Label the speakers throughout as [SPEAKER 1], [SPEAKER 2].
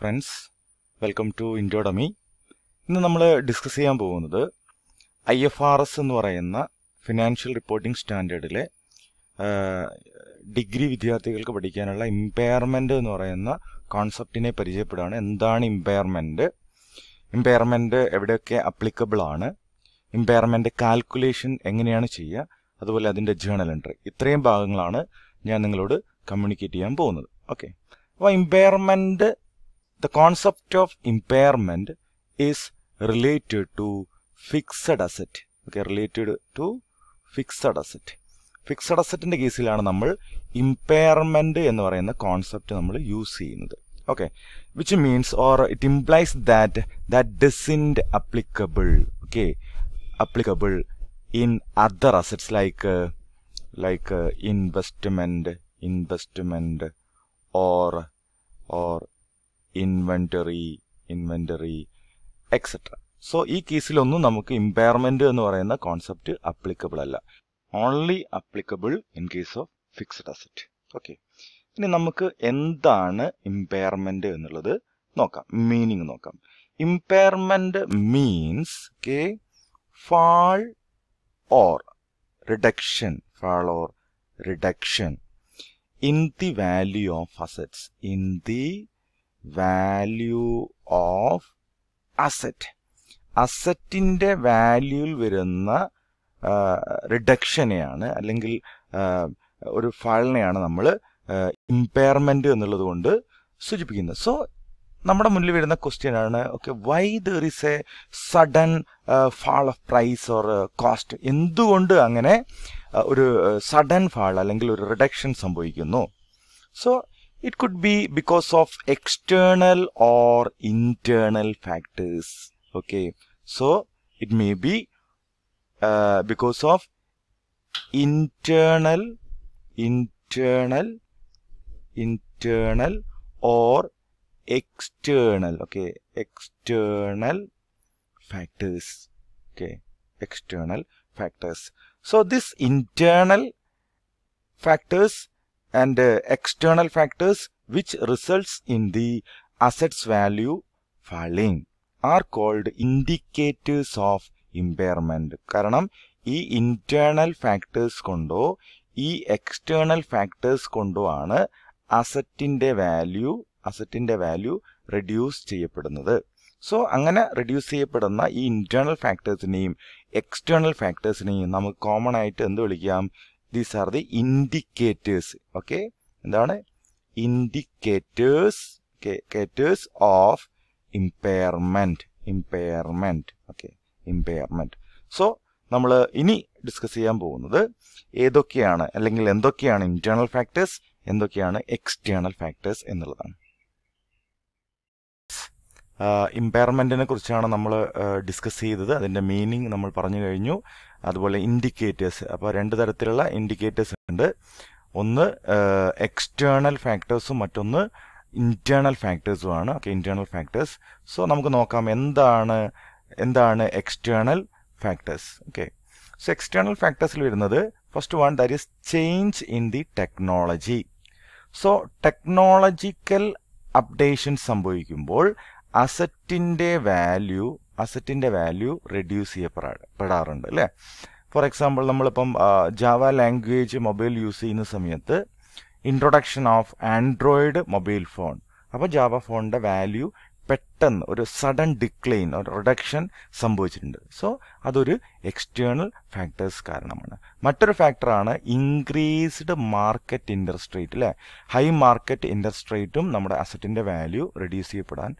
[SPEAKER 1] Friends welcome to ഇൻഡോഡമി ഇന്ന് നമ്മൾ discuss ചെയ്യാൻ പോകുന്നത് ഐ എഫ് ആർ എസ് എന്ന് പറയുന്ന ഫിനാൻഷ്യൽ റിപ്പോർട്ടിംഗ് സ്റ്റാൻഡേർഡിലെ ഡിഗ്രി വിദ്യാർത്ഥികൾക്ക് പഠിക്കാനുള്ള ഇമ്പയർമെൻ്റ് എന്ന് പറയുന്ന കോൺസെപ്റ്റിനെ പരിചയപ്പെടുകയാണ് എന്താണ് ഇമ്പയർമെൻ്റ് ഇമ്പയർമെൻ്റ് എവിടെയൊക്കെ അപ്ലിക്കബിൾ ആണ് ഇമ്പയർമെൻ്റ് കാൽക്കുലേഷൻ എങ്ങനെയാണ് ചെയ്യുക അതുപോലെ അതിൻ്റെ ജേണൽ എൻട്രി ഇത്രയും ഭാഗങ്ങളാണ് ഞാൻ നിങ്ങളോട് കമ്മ്യൂണിക്കേറ്റ് ചെയ്യാൻ പോകുന്നത് ഓക്കെ അപ്പോൾ impairment The concept of impairment is related to fixed asset okay related to fixed asset fixed അസറ്റിൻ്റെ കേസിലാണ് നമ്മൾ ഇമ്പയർമെൻ്റ് എന്ന് പറയുന്ന കോൺസെപ്റ്റ് നമ്മൾ യൂസ് ചെയ്യുന്നത് okay which means or it implies that that this isn't applicable okay applicable in other assets like like investment investment or or inventory inventory etcetera so ഈ കേസിലൊന്നും നമുക്ക് ഇമ്പയർമെന്റ് എന്ന് പറയുന്ന കോൺസെപ്റ്റ് അപ്ലിക്കബിൾ അല്ല only applicable in case of fixed asset okay ഇനി നമുക്ക് എന്താണ് impairment എന്നുള്ളത് നോക്കാം മീനിങ് നോക്കാം ഇമ്പയർമെന്റ് മീൻസ് കെ fall or reduction fall or reduction in the value of assets in the value of asset അസറ്റിൻ്റെ വാല്യൂയിൽ വരുന്ന റിഡക്ഷനെയാണ് അല്ലെങ്കിൽ ഒരു ഫാളിനെയാണ് നമ്മൾ ഇമ്പയർമെൻറ്റ് എന്നുള്ളത് കൊണ്ട് സൂചിപ്പിക്കുന്നത് സോ നമ്മുടെ മുന്നിൽ വരുന്ന ക്വസ്റ്റ്യൻ ആണ് okay why there is a sudden fall of price or cost എന്തുകൊണ്ട് അങ്ങനെ ഒരു സഡൻ ഫാൾ അല്ലെങ്കിൽ ഒരു റിഡക്ഷൻ സംഭവിക്കുന്നു so It could be because of external or internal factors. Okay. So it may be uh, because of internal, internal, internal or external. Okay. External factors. Okay. External factors. So this internal factors and uh, external factors which results in the assets value falling are called indicators of impairment കാരണം ഈ internal factors കൊണ്ടോ ഈ external factors കൊണ്ടോ ആണ് അസറ്റിൻ്റെ value അസറ്റിൻ്റെ value reduce ചെയ്യപ്പെടുന്നത് so അങ്ങനെ റെഡ്യൂസ് ചെയ്യപ്പെടുന്ന ഈ ഇൻറ്റേർണൽ ഫാക്ടേഴ്സിനെയും എക്സ്റ്റേർണൽ ഫാക്ടേഴ്സിനെയും നമുക്ക് കോമൺ ആയിട്ട് എന്ത് വിളിക്കാം these are the indicators okay എന്താണ് ഇൻഡിക്കേറ്റേഴ്സ് കേറ്റേഴ്സ് of impairment impairment okay impairment so നമ്മൾ ഇനി ഡിസ്കസ് ചെയ്യാൻ പോകുന്നത് ഏതൊക്കെയാണ് അല്ലെങ്കിൽ എന്തൊക്കെയാണ് ഇന്റേണൽ ഫാക്ടേഴ്സ് എന്തൊക്കെയാണ് എക്സ്റ്റേണൽ ഫാക്ടേഴ്സ് എന്നുള്ളതാണ് ഇമ്പയർമെൻറ്റിനെ കുറിച്ചാണ് നമ്മൾ ഡിസ്കസ് ചെയ്തത് അതിൻ്റെ മീനിങ് നമ്മൾ പറഞ്ഞു കഴിഞ്ഞു അതുപോലെ ഇൻഡിക്കേറ്റേഴ്സ് അപ്പോൾ രണ്ട് തരത്തിലുള്ള ഇൻഡിക്കേറ്റേഴ്സ് ഉണ്ട് ഒന്ന് എക്സ്റ്റേണൽ ഫാക്ടേഴ്സും മറ്റൊന്ന് ഇന്റേണൽ ആണ് ഓക്കെ ഇന്റേണൽ ഫാക്ടേഴ്സ് സോ നമുക്ക് നോക്കാം എന്താണ് എന്താണ് external factors okay so external ഫാക്ടേഴ്സിൽ വരുന്നത് first one that is change in the technology so technological updation സംഭവിക്കുമ്പോൾ അസറ്റിൻ്റെ വാല്യൂ അസറ്റിൻ്റെ വാല്യൂ റെഡ്യൂസ് ചെയ്യപ്പെടാറുണ്ട് അല്ലേ ഫോർ എക്സാമ്പിൾ നമ്മളിപ്പം ജാവ ലാംഗ്വേജ് മൊബൈൽ യൂസ് ചെയ്യുന്ന സമയത്ത് introduction of Android mobile phone അപ്പോൾ ജാവ ഫോണിൻ്റെ വാല്യൂ പെട്ടെന്ന് ഒരു സഡൻ ഡിക്ലൈൻ ഒരു റിഡക്ഷൻ സംഭവിച്ചിട്ടുണ്ട് സോ അതൊരു എക്സ്റ്റേണൽ ഫാക്ടേഴ്സ് കാരണമാണ് മറ്റൊരു ഫാക്ടറാണ് ഇൻക്രീസ്ഡ് മാർക്കറ്റ് ഇൻട്രസ്റ്റ് റേറ്റ് അല്ലേ ഹൈ മാർക്കറ്റ് ഇൻട്രസ്റ്റ് റേറ്റും നമ്മുടെ അസറ്റിൻ്റെ വാല്യൂ റെഡ്യൂസ് ചെയ്യപ്പെടാൻ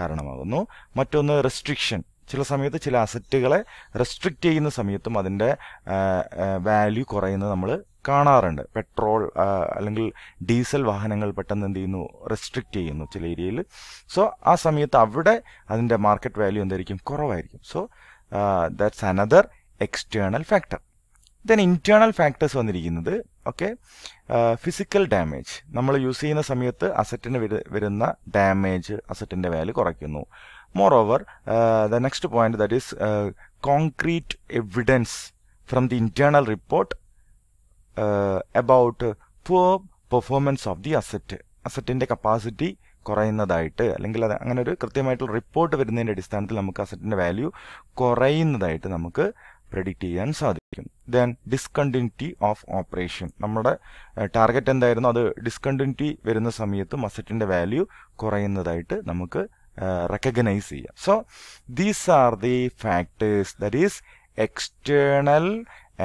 [SPEAKER 1] കാരണമാകുന്നു മറ്റൊന്ന് റെസ്ട്രിക്ഷൻ ചില സമയത്ത് ചില അസറ്റുകളെ റെസ്ട്രിക്റ്റ് ചെയ്യുന്ന സമയത്തും അതിൻ്റെ വാല്യൂ കുറയുന്നത് നമ്മൾ കാണാറുണ്ട് പെട്രോൾ അല്ലെങ്കിൽ ഡീസൽ വാഹനങ്ങൾ പെട്ടെന്ന് എന്ത് ചെയ്യുന്നു റെസ്ട്രിക്റ്റ് ചെയ്യുന്നു ചില ഏരിയയിൽ സോ ആ സമയത്ത് അവിടെ അതിൻ്റെ മാർക്കറ്റ് വാല്യൂ എന്തായിരിക്കും കുറവായിരിക്കും so that's another external factor then internal factors വന്നിരിക്കുന്നത് ഓക്കെ ഫിസിക്കൽ ഡാമേജ് നമ്മൾ യൂസ് ചെയ്യുന്ന സമയത്ത് അസറ്റിന് വരുന്ന ഡാമേജ് അസറ്റിൻ്റെ വാല്യൂ കുറയ്ക്കുന്നു moreover the next point that is concrete evidence from the internal report about poor performance of the asset അസറ്റിൻ്റെ capacity കുറയുന്നതായിട്ട് അല്ലെങ്കിൽ അത് അങ്ങനെ ഒരു കൃത്യമായിട്ടുള്ള റിപ്പോർട്ട് വരുന്നതിൻ്റെ അടിസ്ഥാനത്തിൽ നമുക്ക് അസറ്റിൻ്റെ വാല്യൂ കുറയുന്നതായിട്ട് നമുക്ക് പ്രെഡിക്റ്റ് ചെയ്യാൻ സാധിക്കും ദെൻ ഡിസ്കണ്ടിന്യൂറ്റി ഓഫ് ഓപ്പറേഷൻ നമ്മുടെ ടാർഗറ്റ് എന്തായിരുന്നു അത് ഡിസ്കണ്ടിന്യൂറ്റി വരുന്ന സമയത്ത് അസറ്റിന്റെ വാല്യൂ കുറയുന്നതായിട്ട് നമുക്ക് റെക്കഗ്നൈസ് ചെയ്യാം so these are the factors that is external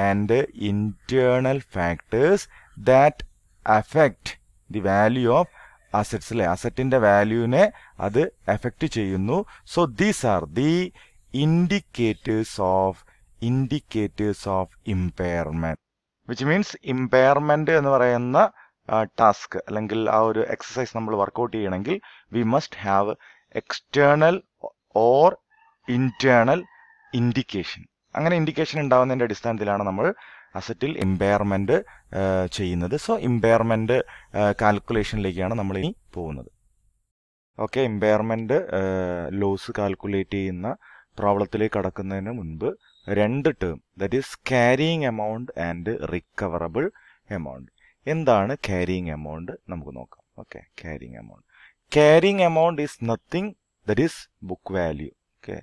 [SPEAKER 1] and internal factors that affect the value of assets അല്ലെ അസറ്റിന്റെ വാല്യൂവിനെ അത് എഫക്റ്റ് ചെയ്യുന്നു so these are the indicators of indicators of impairment which means impairment എന്ന് പറയുന്ന task അല്ലെങ്കിൽ ആ ഒരു എക്സസൈസ് നമ്മൾ വർക്കൗട്ട് ചെയ്യണമെങ്കിൽ we must have external or internal indication അങ്ങനെ ഇൻഡിക്കേഷൻ ഉണ്ടാവുന്നതിൻ്റെ അടിസ്ഥാനത്തിലാണ് നമ്മൾ അസറ്റിൽ ഇമ്പയർമെൻറ്റ് ചെയ്യുന്നത് സോ ഇമ്പയർമെൻറ്റ് കാൽക്കുലേഷനിലേക്കാണ് നമ്മൾ ഇനി പോകുന്നത് ഓക്കെ ഇമ്പയർമെൻറ്റ് ലോസ് കാൽക്കുലേറ്റ് ചെയ്യുന്ന പ്രോബ്ലത്തിലേക്ക് കടക്കുന്നതിന് മുൻപ് രണ്ട് term that is carrying amount and recoverable amount എന്താണ് ക്യാരിയിങ് എമൗണ്ട് നമുക്ക് നോക്കാം okay carrying amount carrying amount is nothing that is book value okay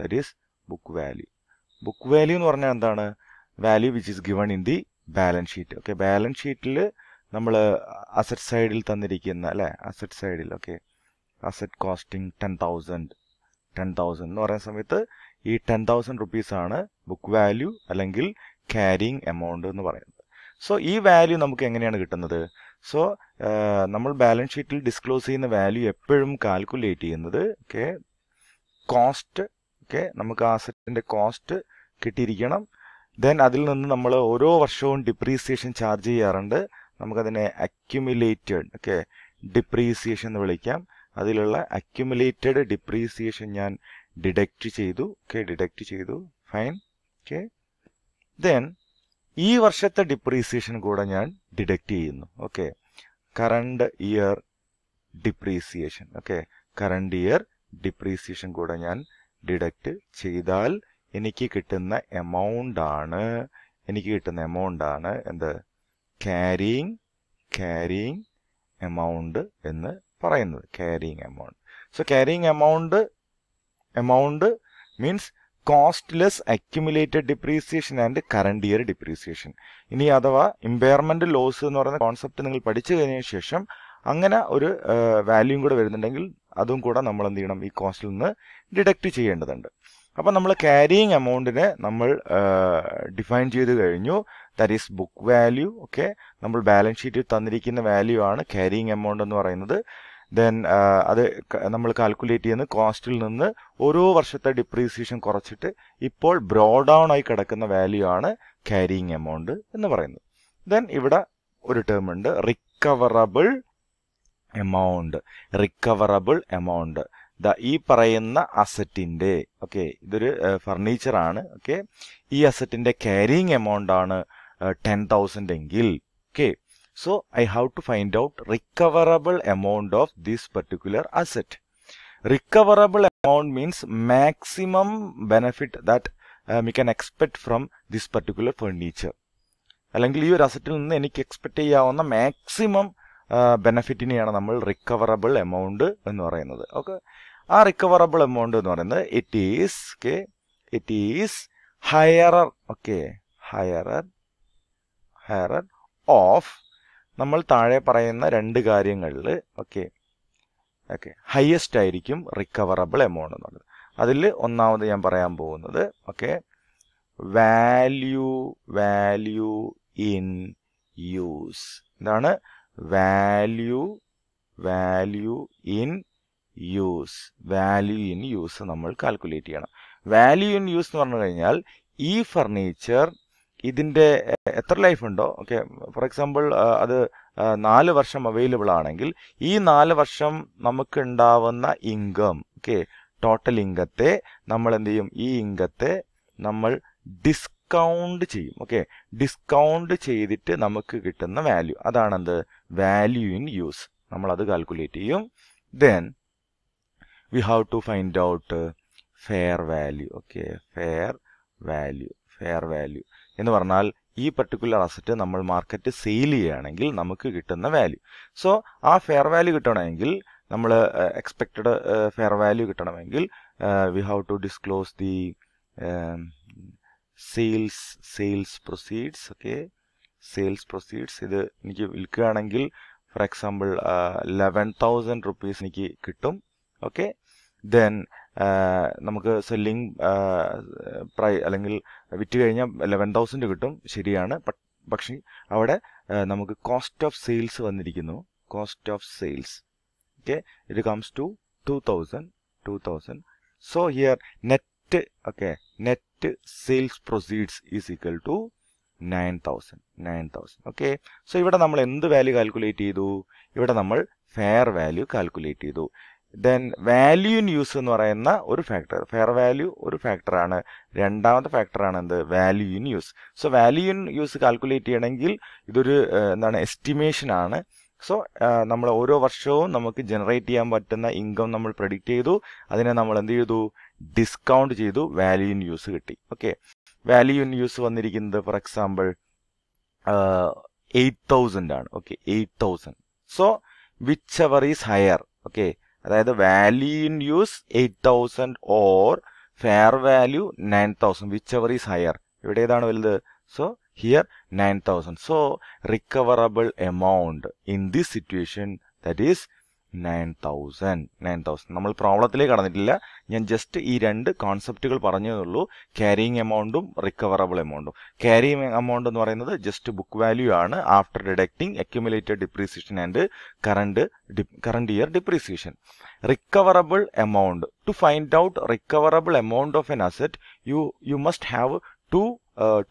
[SPEAKER 1] that is book value book value എന്ന് പറഞ്ഞാൽ എന്താണ് value which is given in the balance sheet okay balance ഷീറ്റിൽ നമ്മൾ asset സൈഡിൽ തന്നിരിക്കുന്ന അല്ലേ അസറ്റ് സൈഡിൽ okay asset costing ten thousand ten thousand എന്ന് പറയുന്ന സമയത്ത് ഈ ടെൻ തൗസൻഡ് ആണ് ബുക്ക് വാല്യൂ അല്ലെങ്കിൽ ക്യാരിങ് എമൗണ്ട് എന്ന് പറയുന്നത് സോ ഈ വാല്യൂ നമുക്ക് എങ്ങനെയാണ് കിട്ടുന്നത് സോ നമ്മൾ ബാലൻസ് ഷീറ്റിൽ ഡിസ്ക്ലോസ് ചെയ്യുന്ന വാല്യൂ എപ്പോഴും കാൽക്കുലേറ്റ് ചെയ്യുന്നത് ഓക്കെ കോസ്റ്റ് ഓക്കെ നമുക്ക് ആസറ്റിൻ്റെ കോസ്റ്റ് കിട്ടിയിരിക്കണം ദെൻ അതിൽ നിന്ന് നമ്മൾ ഓരോ വർഷവും ഡിപ്രീസിയേഷൻ ചാർജ് ചെയ്യാറുണ്ട് നമുക്കതിനെ അക്യുമുലേറ്റഡ് ഓക്കെ ഡിപ്രീസിയേഷൻ എന്ന് വിളിക്കാം അതിലുള്ള അക്യുമുലേറ്റഡ് ഡിപ്രീസിയേഷൻ ഞാൻ ഡിഡക്റ്റ് ചെയ്തു ഓക്കെ ഡിഡക്റ്റ് ചെയ്തു ഫൈൻ ഓക്കെ ദെൻ ഈ വർഷത്തെ ഡിപ്രീസിയേഷൻ കൂടെ ഞാൻ ഡിഡക്റ്റ് ചെയ്യുന്നു okay current year depreciation okay current year depreciation കൂടെ ഞാൻ ഡിഡക്റ്റ് ചെയ്താൽ എനിക്ക് കിട്ടുന്ന എമൗണ്ട് ആണ് എനിക്ക് കിട്ടുന്ന എമൗണ്ട് ആണ് എന്ത് ക്യാരിങ് ക്യാരിങ് എമൗണ്ട് എന്ന് പറയുന്നത് carrying amount so carrying amount amount means cost less accumulated depreciation and current year depreciation ഇനി അഥവാ ഇമ്പയർമെന്റ് ലോസ് എന്ന് പറയുന്ന കോൺസെപ്റ്റ് നിങ്ങൾ പഠിച്ചു കഴിഞ്ഞ ശേഷം അങ്ങനെ ഒരു വാല്യൂം കൂടെ വരുന്നുണ്ടെങ്കിൽ അതും കൂടെ നമ്മൾ എന്ത് ചെയ്യണം ഈ കോസ്റ്റിൽ നിന്ന് ഡിഡക്റ്റ് ചെയ്യേണ്ടതുണ്ട് അപ്പം നമ്മൾ ക്യാരിയിങ് എമൗണ്ടിനെ നമ്മൾ ഡിഫൈൻ ചെയ്ത് കഴിഞ്ഞു that is book value okay നമ്മൾ ബാലൻസ് ഷീറ്റിൽ തന്നിരിക്കുന്ന വാല്യൂ ആണ് ക്യാരിയിങ് എമൗണ്ട് എന്ന് പറയുന്നത് ദെൻ uh, അത് നമ്മൾ കാൽക്കുലേറ്റ് ചെയ്യുന്ന കോസ്റ്റിൽ നിന്ന് ഓരോ വർഷത്തെ ഡിപ്രീസിയേഷൻ കുറച്ചിട്ട് ഇപ്പോൾ ബ്രോഡൗൺ ആയി കിടക്കുന്ന വാല്യൂ ആണ് ക്യാരിയിങ് എമൗണ്ട് എന്ന് പറയുന്നത് ദെൻ ഇവിടെ ഒരു ടേം ഉണ്ട് recoverable amount recoverable amount the ഈ പറയുന്ന അസറ്റിൻ്റെ ഓക്കെ ഇതൊരു ഫർണിച്ചറാണ് uh, ഓക്കെ ഈ അസറ്റിൻ്റെ ക്യാരിയിങ് എമൗണ്ട് ആണ് ടെൻ uh, തൗസൻഡ് എങ്കിൽ okay So I have to find out recoverable amount of this particular asset. Recoverable amount means maximum benefit that um, we can expect from this particular furniture. അല്ലെങ്കിൽ ഈ ഒരു അസറ്റിൽ നിന്ന് എനിക്ക് expect ചെയ്യാവുന്ന maximum ബെനഫിറ്റിനെയാണ് നമ്മൾ recoverable amount എന്ന് പറയുന്നത് okay ആ റിക്കവറബിൾ എമൗണ്ട് എന്ന് പറയുന്നത് it is okay it is higher okay higher higher of നമ്മൾ താഴെ പറയുന്ന രണ്ട് കാര്യങ്ങളിൽ ഓക്കെ ഓക്കെ ഹയസ്റ്റ് ആയിരിക്കും റിക്കവറബിൾ എമൗണ്ട് എന്നുള്ളത് അതിൽ ഒന്നാമത് ഞാൻ പറയാൻ പോകുന്നത് okay value value in use എന്താണ് value value in use value in use നമ്മൾ കാൽക്കുലേറ്റ് ചെയ്യണം വാല്യൂ ഇൻ യൂസ് എന്ന് പറഞ്ഞു കഴിഞ്ഞാൽ ഈ ഫർണിച്ചർ ഇതിൻ്റെ എത്ര ലൈഫ് ഉണ്ടോ ഓക്കെ ഫോർ എക്സാമ്പിൾ അത് നാല് വർഷം അവൈലബിൾ ആണെങ്കിൽ ഈ നാല് വർഷം നമുക്ക് ഉണ്ടാവുന്ന ഇൻകം ഓക്കെ ടോട്ടൽ ഇൻകത്തെ നമ്മൾ എന്ത് ചെയ്യും ഈ ഇൻകത്തെ നമ്മൾ ഡിസ്കൗണ്ട് ചെയ്യും ഓക്കെ ഡിസ്കൗണ്ട് ചെയ്തിട്ട് നമുക്ക് കിട്ടുന്ന വാല്യൂ അതാണെന്ത് വാല്യൂ ഇൻ യൂസ് നമ്മൾ അത് കാൽക്കുലേറ്റ് ചെയ്യും then we have to find out fair value okay fair value fair value എന്ന് പറഞ്ഞാൽ ഈ പർട്ടിക്കുലർ അസറ്റ് നമ്മൾ മാർക്കറ്റ് സെയിൽ ചെയ്യുകയാണെങ്കിൽ നമുക്ക് കിട്ടുന്ന വാല്യൂ സോ ആ ഫെയർ വാല്യൂ കിട്ടണമെങ്കിൽ നമ്മൾ എക്സ്പെക്റ്റഡ് ഫെയർ വാല്യൂ കിട്ടണമെങ്കിൽ we have to disclose the sales sales proceeds okay sales proceeds ഇത് എനിക്ക് വിൽക്കുകയാണെങ്കിൽ for example eleven thousand rupees എനിക്ക് കിട്ടും ഓക്കെ ദെൻ നമുക്ക് സെല്ലിംഗ് പ്രൈ അല്ലെങ്കിൽ വിറ്റ് കഴിഞ്ഞാൽ ലെവൻ തൗസൻഡ് കിട്ടും ശരിയാണ് പക്ഷേ അവിടെ നമുക്ക് കോസ്റ്റ് ഓഫ് സെയിൽസ് വന്നിരിക്കുന്നു cost of sales okay it comes to two thousand two thousand so here net okay net sales proceeds is equal to nine thousand nine thousand okay so ഇവിടെ നമ്മൾ എന്ത് value calculate ചെയ്തു ഇവിടെ നമ്മൾ fair value calculate ചെയ്തു then value use എന്ന് പറയുന്ന ഒരു ഫാക്ടർ ഫെയർ വാല്യൂ ഒരു ഫാക്ടറാണ് രണ്ടാമത്തെ ഫാക്ടറാണ് എന്ത് value in use so value in use calculate ചെയ്യണമെങ്കിൽ ഇതൊരു എന്താണ് എസ്റ്റിമേഷൻ ആണ് സോ നമ്മൾ ഓരോ വർഷവും നമുക്ക് ജനറേറ്റ് ചെയ്യാൻ പറ്റുന്ന ഇൻകം നമ്മൾ പ്രഡിക്റ്റ് ചെയ്തു അതിനെ നമ്മൾ എന്ത് ചെയ്തു ഡിസ്കൗണ്ട് ചെയ്തു വാല്യൂ ഇൻ യൂസ് കിട്ടി ഓക്കെ വാല്യൂ ഇൻ യൂസ് വന്നിരിക്കുന്നത് ഫോർ എക്സാമ്പിൾ എയ്റ്റ് തൗസൻഡ് ആണ് okay eight thousand so whichever is higher okay അതായത് value in use eight thousand or fair value nine thousand whichever is higher ഇവിടെ ഏതാണ് വലുത് so here nine thousand so recoverable amount in this situation that is nine thousand nine thousand നമ്മൾ പ്രോബ്ലത്തിലേക്ക് കടന്നിട്ടില്ല ഞാൻ just ഈ രണ്ട് കോൺസെപ്റ്റുകൾ ഉള്ളൂ ക്യാരിയിങ് എമൗണ്ടും റിക്കവറബിൾ എമൗണ്ടും ക്യാരിയിങ് എമൗണ്ട് എന്ന് പറയുന്നത് ജസ്റ്റ് ബുക്ക് വാല്യൂ ആണ് after deducting accumulated depreciation and current current year depreciation recoverable amount to find out recoverable amount of an asset you you must have to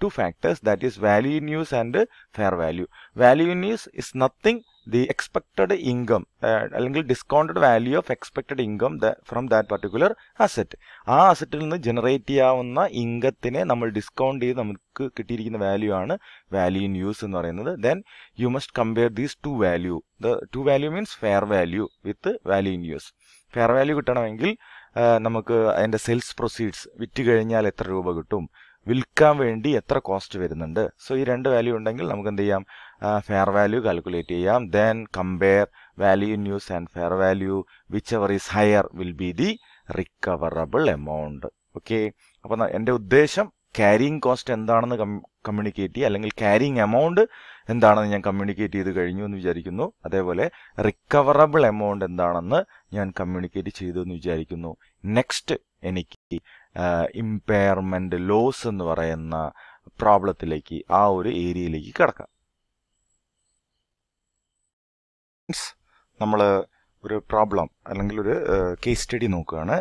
[SPEAKER 1] two factors that is value in use and fair value value in use is nothing the expected income അല്ലെങ്കിൽ discounted value of expected income from that particular asset ആ അസറ്റിൽ നിന്ന് generate ചെയ്യാവുന്ന ഇൻകത്തിനെ നമ്മൾ discount ചെയ്ത് നമുക്ക് കിട്ടിയിരിക്കുന്ന value ആണ് വാല്യൂ ഇൻ യൂസ് എന്ന് പറയുന്നത് then you must compare these two value the two value means fair value with value in use fair value കിട്ടണമെങ്കിൽ uh, നമുക്ക് അതിൻ്റെ സെയിൽസ് പ്രൊസീഡ്സ് വിറ്റ് കഴിഞ്ഞാൽ എത്ര രൂപ കിട്ടും വിൽക്കാൻ വേണ്ടി എത്ര കോസ്റ്റ് വരുന്നുണ്ട് സോ ഈ രണ്ട് വാല്യൂ ഉണ്ടെങ്കിൽ നമുക്ക് എന്ത് ചെയ്യാം ഫെയർ വാല്യൂ കാൽക്കുലേറ്റ് ചെയ്യാം then compare value in use and fair value whichever is higher will be the recoverable amount okay അപ്പൊ എന്റെ ഉദ്ദേശം ക്യാരിങ് കോസ്റ്റ് എന്താണെന്ന് കമ്മ്യൂണിക്കേറ്റ് ചെയ്യുക അല്ലെങ്കിൽ ക്യാരിങ് എമൗണ്ട് എന്താണെന്ന് ഞാൻ കമ്മ്യൂണിക്കേറ്റ് ചെയ്ത് കഴിഞ്ഞു എന്ന് വിചാരിക്കുന്നു അതേപോലെ റിക്കവറബിൾ എമൗണ്ട് എന്താണെന്ന് ഞാൻ കമ്മ്യൂണിക്കേറ്റ് ചെയ്തു എന്ന് വിചാരിക്കുന്നു നെക്സ്റ്റ് എനിക്ക് ഇമ്പയർമെന്റ് ലോസ് എന്ന് പറയുന്ന പ്രോബ്ലത്തിലേക്ക് ആ ഒരു ഏരിയയിലേക്ക് കിടക്കാം നമ്മൾ ഒരു പ്രോബ്ലം അല്ലെങ്കിൽ ഒരു കേസ് സ്റ്റഡി നോക്കുകയാണ്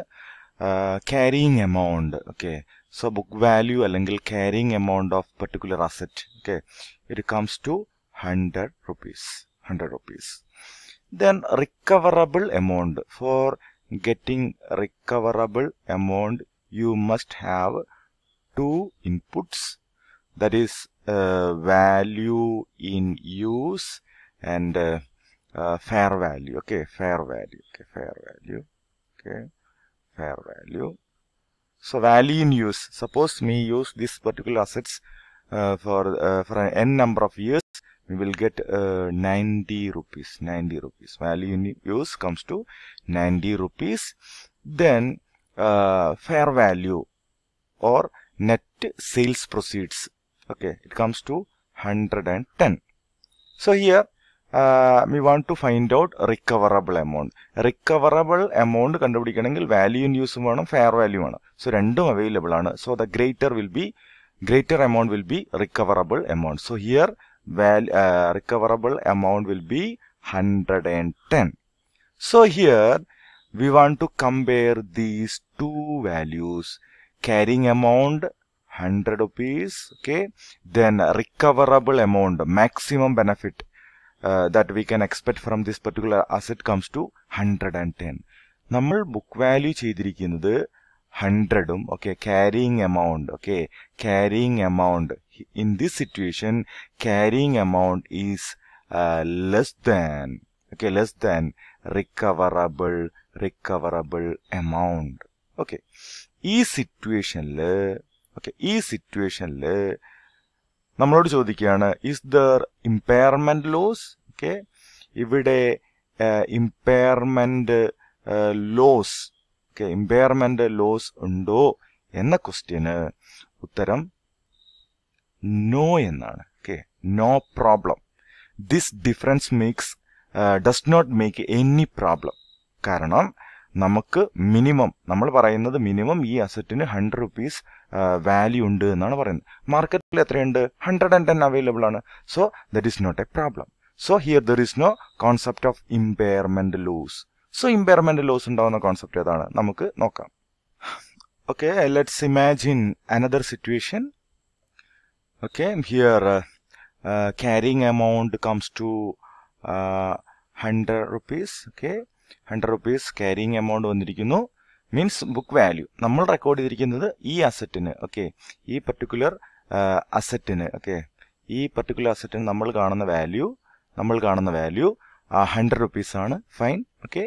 [SPEAKER 1] carrying amount okay so book value alangil carrying amount of particular asset okay it comes to 100 rupees 100 rupees then recoverable amount for getting recoverable amount you must have two inputs that is uh, value in use and uh, uh, fair value okay fair value okay fair value okay fair value so value in use suppose we use this particular assets uh, for uh, for an n number of years we will get uh, 90 rupees 90 rupees value in use comes to 90 rupees then uh, fair value or net sales proceeds okay it comes to 110 so here uh, we want to find out recoverable amount. Recoverable amount കണ്ടുപിടിക്കണമെങ്കിൽ value in use വേണം fair value ആണ് So, random available ആണ് So, the greater will be, greater amount will be recoverable amount. So, here, uh, recoverable amount will be 110 so here we want to compare these two values carrying amount 100 rupees okay then recoverable amount maximum benefit uh, that we can expect from this particular asset comes to 110. Number book value cheedirikkinudu 100 okay carrying amount okay carrying amount in this situation carrying amount is uh, less than okay less than recoverable recoverable amount okay e situation okay e situation നമ്മളോട് ചോദിക്കുകയാണ് is there impairment loss okay ഇവിടെ impairment loss okay impairment loss ഉണ്ടോ എന്ന ക്വസ്റ്റ്യന് ഉത്തരം no എന്നാണ് okay no problem this difference makes does not make any problem കാരണം നമുക്ക് മിനിമം നമ്മൾ പറയുന്നത് മിനിമം ഈ അസറ്റിന് ഹൺഡ്രഡ് റുപ്പീസ് വാല്യൂ ഉണ്ട് എന്നാണ് പറയുന്നത് മാർക്കറ്റിൽ എത്രയുണ്ട് ഹൺഡ്രഡ് ആൻഡ് ടെൻ അവൈലബിൾ ആണ് so that is not a problem so here there is no concept of impairment loss so impairment loss ഉണ്ടാവുന്ന കോൺസെപ്റ്റ് ഏതാണ് നമുക്ക് നോക്കാം okay let's imagine another situation okay here carrying amount comes to hundred rupees okay hundred rupees carrying amount വന്നിരിക്കുന്നു means book value നമ്മൾ record ചെയ്തിരിക്കുന്നത് ഈ അസറ്റിന് okay ഈ പർട്ടിക്കുലർ അസറ്റിന് ഓക്കെ ഈ പർട്ടിക്കുലർ അസറ്റിന് നമ്മൾ കാണുന്ന വാല്യൂ നമ്മൾ കാണുന്ന വാല്യൂ ഹൺഡ്രഡ് റുപ്പീസ് ആണ് fine okay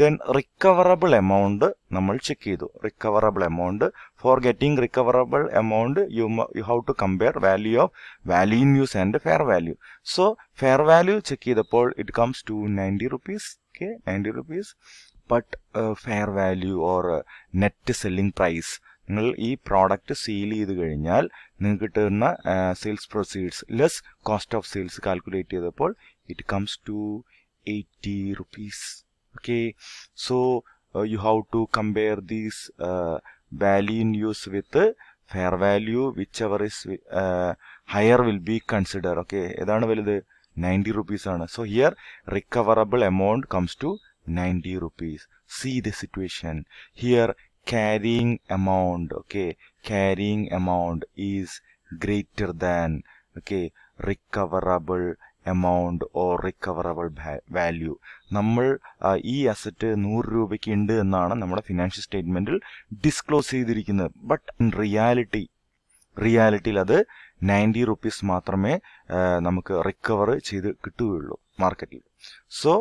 [SPEAKER 1] then recoverable amount നമ്മൾ ചെക്ക് ചെയ്തു recoverable amount for getting recoverable amount you you how to compare value of value in use and fair value so fair value check ചെയ്തപ്പോൾ it comes to ninety rupees okay 90 rupees but uh, fair value or uh, net selling price നിങ്ങൾ ഈ product seal ചെയ്ത് കഴിഞ്ഞാൽ നിങ്ങൾക്ക് കിട്ടുന്ന sales proceeds less cost of sales calculate ചെയ്തപ്പോൾ it comes to eighty rupees okay so you how to compare these value in use with fair value whichever is higher will be consider okay ഏതാണ് വലുത് 90 rupees ആണ് so here recoverable amount comes to 90 rupees see the situation here carrying amount okay carrying amount is greater than okay recoverable amount or recoverable value നമ്മൾ ഈ asset നൂറ് രൂപയ്ക്ക് ഉണ്ട് എന്നാണ് നമ്മുടെ ഫിനാൻഷ്യൽ സ്റ്റേറ്റ്മെന്റിൽ ഡിസ്ക്ലോസ് ചെയ്തിരിക്കുന്നത് ബട്ട് ഇൻ റിയാലിറ്റി റിയാലിറ്റിയിൽ അത് നയൻറ്റി റുപ്പീസ് മാത്രമേ നമുക്ക് റിക്കവർ ചെയ്ത് കിട്ടുകയുള്ളൂ മാർക്കറ്റിൽ so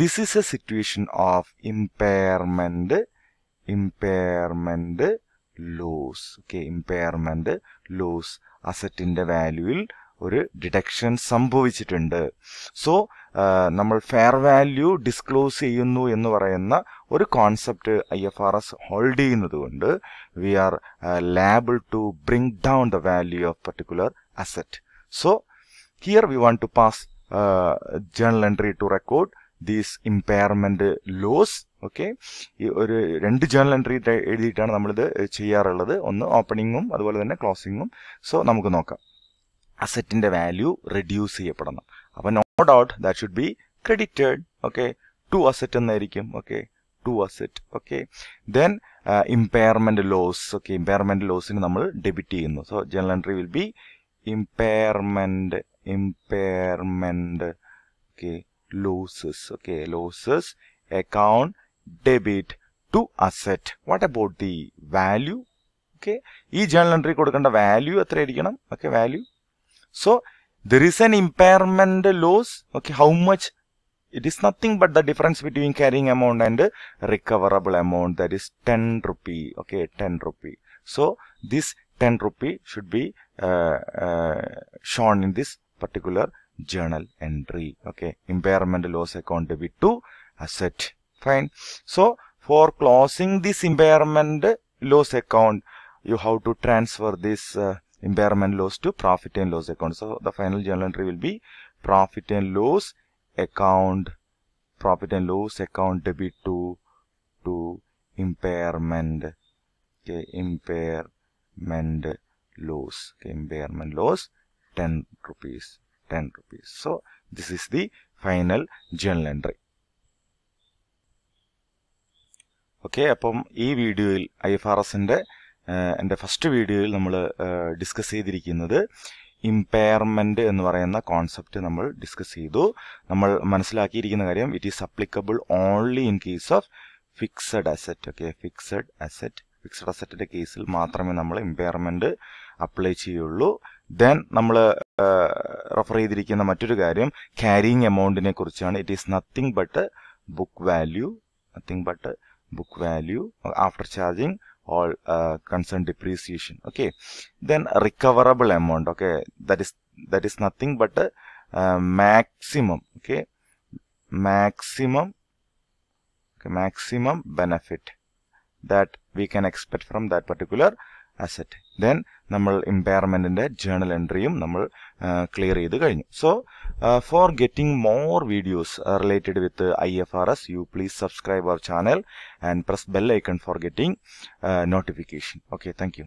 [SPEAKER 1] this is a situation of impairment impairment loss okay impairment loss അസറ്റിൻ്റെ വാല്യൂവിൽ ഒരു ഡിഡക്ഷൻ സംഭവിച്ചിട്ടുണ്ട് സോ നമ്മൾ ഫെയർ വാല്യൂ ഡിസ്ക്ലോസ് ചെയ്യുന്നു എന്ന് പറയുന്ന ഒരു concept I F R S hold ചെയ്യുന്നത് കൊണ്ട് we are liable to bring down the value of particular asset so here we want to pass journal entry to record these impairment loss okay ഈ ഒരു രണ്ട് journal entry എഴുതിയിട്ടാണ് നമ്മളിത് ചെയ്യാറുള്ളത് ഒന്ന് ഓപ്പണിങ്ങും അതുപോലെ തന്നെ ക്ലോസിങ്ങും സോ നമുക്ക് നോക്കാം അസറ്റിൻ്റെ വാല്യൂ റെഡ്യൂസ് ചെയ്യപ്പെടണം അപ്പൊ no doubt that should be credited okay to asset എന്നായിരിക്കും okay to asset okay then impairment loss okay impairment ലോസിന് നമ്മൾ ഡെബിറ്റ് ചെയ്യുന്നു so general entry will be impairment impairment okay losses okay losses account debit to asset what about the value okay ഈ journal entry കൊടുക്കേണ്ട value എത്രയായിരിക്കണം okay value So there is an impairment loss. Okay, how much? It is nothing but the difference between carrying amount and recoverable amount that is 10 rupee. Okay, 10 rupee. So this 10 rupee should be uh, uh, shown in this particular journal entry. Okay, impairment loss account debit to asset. Fine. So for closing this impairment loss account, you have to transfer this uh, impairment loss to profit and loss account. So the final journal entry will be profit and loss account, profit and loss account debit to, to impairment, okay, impairment loss, okay, impairment loss ten rupees, ten rupees. So this is the final journal entry. Okay, upon e video I F R എൻ്റെ first വീഡിയോയിൽ നമ്മൾ discuss ചെയ്തിരിക്കുന്നത് impairment എന്ന് പറയുന്ന concept നമ്മൾ discuss ചെയ്തു നമ്മൾ മനസ്സിലാക്കിയിരിക്കുന്ന കാര്യം it is applicable only in case of fixed asset okay fixed asset fixed അസറ്റിന്റെ കേസിൽ മാത്രമേ നമ്മൾ ഇമ്പയർമെൻറ്റ് അപ്ലൈ ചെയ്യുള്ളൂ ദെൻ നമ്മൾ റെഫർ ചെയ്തിരിക്കുന്ന മറ്റൊരു കാര്യം ക്യാരിങ് എമൗണ്ടിനെ കുറിച്ചാണ് it is nothing but book value nothing but book value after charging or uh, concerned depreciation okay then recoverable amount okay that is that is nothing but a, uh, uh, maximum okay maximum okay, maximum benefit that we can expect from that particular asset then നമ്മൾ ഇമ്പയർമെൻറ്റിൻ്റെ journal എൻട്രിയും നമ്മൾ clear ചെയ്ത് കഴിഞ്ഞു so for getting more videos related with I F R S you please subscribe our channel and press bell icon for getting notification okay thank U